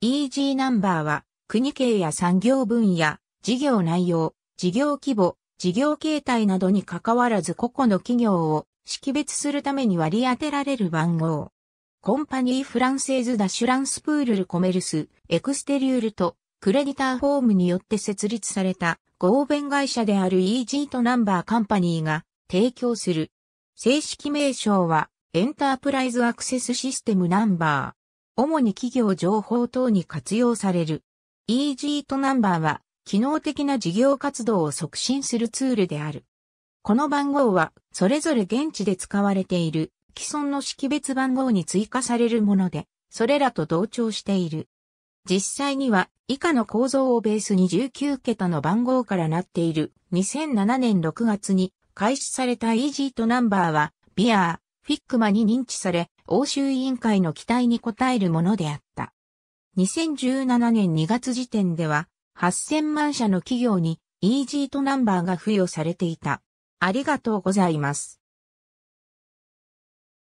イージーナンバーは、国系や産業分野、事業内容、事業規模、事業形態などに関わらず個々の企業を識別するために割り当てられる番号。コンパニーフランセーズ・ダ・シュランスプール・ル・コメルス・エクステリュールとクレディター・フォームによって設立された合弁会社であるイージーとナンバー・カンパニーが提供する。正式名称はエンタープライズ・アクセス・システム・ナンバー。主に企業情報等に活用される。e ー t ナンバーは、機能的な事業活動を促進するツールである。この番号は、それぞれ現地で使われている既存の識別番号に追加されるもので、それらと同調している。実際には以下の構造をベースに19桁の番号からなっている2007年6月に開始された e ー t ナンバーはビアフィックマに認知され、欧州委員会の期待に応えるものであった。2017年2月時点では、8000万社の企業に EG とナンバーが付与されていた。ありがとうございます。